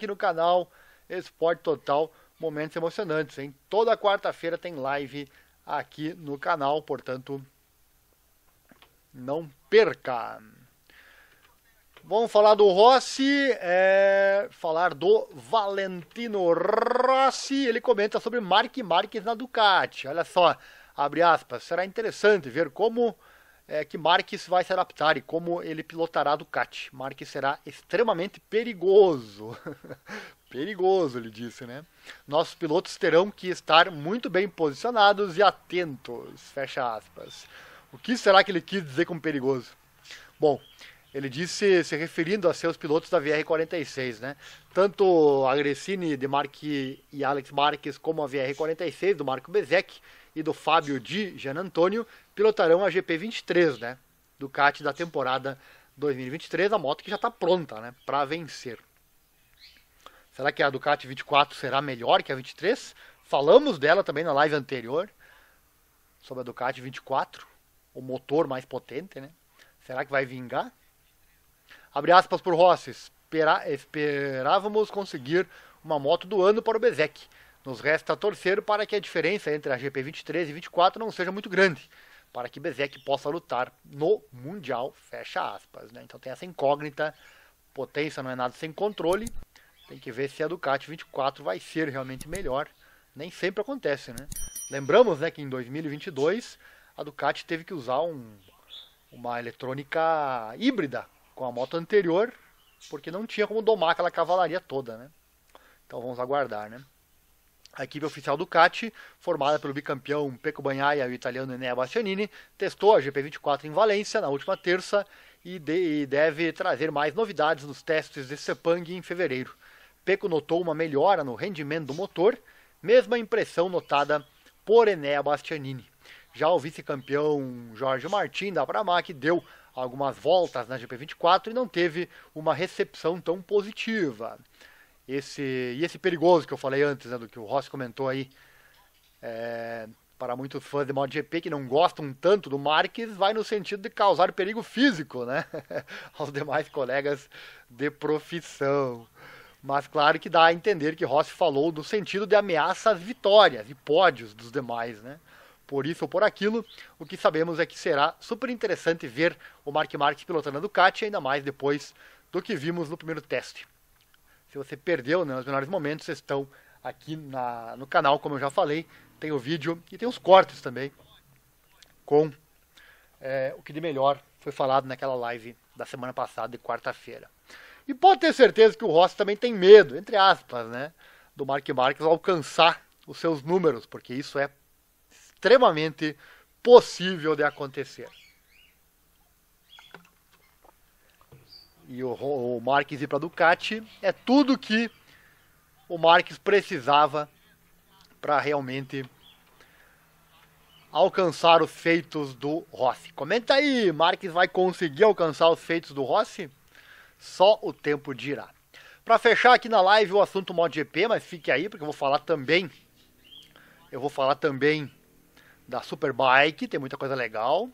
aqui no canal Esporte Total, momentos emocionantes, hein? Toda quarta-feira tem live aqui no canal, portanto, não perca. Vamos falar do Rossi, é, falar do Valentino Rossi. Ele comenta sobre Mark Marques na Ducati. Olha só, abre aspas. Será interessante ver como é, que Marques vai se adaptar e como ele pilotará a Ducati. Marques será extremamente perigoso. perigoso, ele disse, né? Nossos pilotos terão que estar muito bem posicionados e atentos. Fecha aspas. O que será que ele quis dizer com perigoso? Bom, ele disse, se referindo a seus pilotos da VR-46, né? Tanto a Gressini de Marque e Alex Marques, como a VR-46 do Marco Bezek e do Fábio Di Gianantonio, pilotarão a GP23, né? Ducati da temporada 2023, a moto que já está pronta, né? Para vencer. Será que a Ducati 24 será melhor que a 23? Falamos dela também na live anterior, sobre a Ducati 24, o motor mais potente, né? Será que vai vingar? Abre aspas por Rossi. Espera, esperávamos conseguir uma moto do ano para o Bezek. Nos resta torcer para que a diferença entre a GP23 e 24 não seja muito grande, para que Bezek possa lutar no Mundial, fecha aspas. Né? Então tem essa incógnita, potência não é nada sem controle, tem que ver se a Ducati 24 vai ser realmente melhor, nem sempre acontece, né? Lembramos né, que em 2022 a Ducati teve que usar um, uma eletrônica híbrida, com a moto anterior, porque não tinha como domar aquela cavalaria toda, né? Então vamos aguardar, né? A equipe oficial Ducati, formada pelo bicampeão Pecco Bagnaia e o italiano Enea Bastianini, testou a GP24 em Valência na última terça e, de, e deve trazer mais novidades nos testes de Sepang em fevereiro. Pecco notou uma melhora no rendimento do motor, mesma impressão notada por Enea Bastianini. Já o vice-campeão Jorge Martin da Pramac deu algumas voltas na GP24 e não teve uma recepção tão positiva. Esse, e esse perigoso que eu falei antes, né, do que o Ross comentou aí, é, para muitos fãs de MotoGP que não gostam tanto do Marques, vai no sentido de causar perigo físico né, aos demais colegas de profissão. Mas claro que dá a entender que Rossi falou no sentido de ameaças vitórias e pódios dos demais, né? por isso ou por aquilo, o que sabemos é que será super interessante ver o Mark Marques pilotando a Ducati, ainda mais depois do que vimos no primeiro teste. Se você perdeu né, os melhores momentos, estão aqui na, no canal, como eu já falei, tem o vídeo e tem os cortes também com é, o que de melhor foi falado naquela live da semana passada, de quarta-feira. E pode ter certeza que o Rossi também tem medo, entre aspas, né, do Mark Marques alcançar os seus números, porque isso é extremamente possível de acontecer. E o, o Marques ir para Ducati é tudo que o Marques precisava para realmente alcançar os feitos do Rossi. Comenta aí, Marques vai conseguir alcançar os feitos do Rossi? Só o tempo dirá. Para fechar aqui na live o assunto MotoGP, mas fique aí porque eu vou falar também. Eu vou falar também da Superbike, tem muita coisa legal.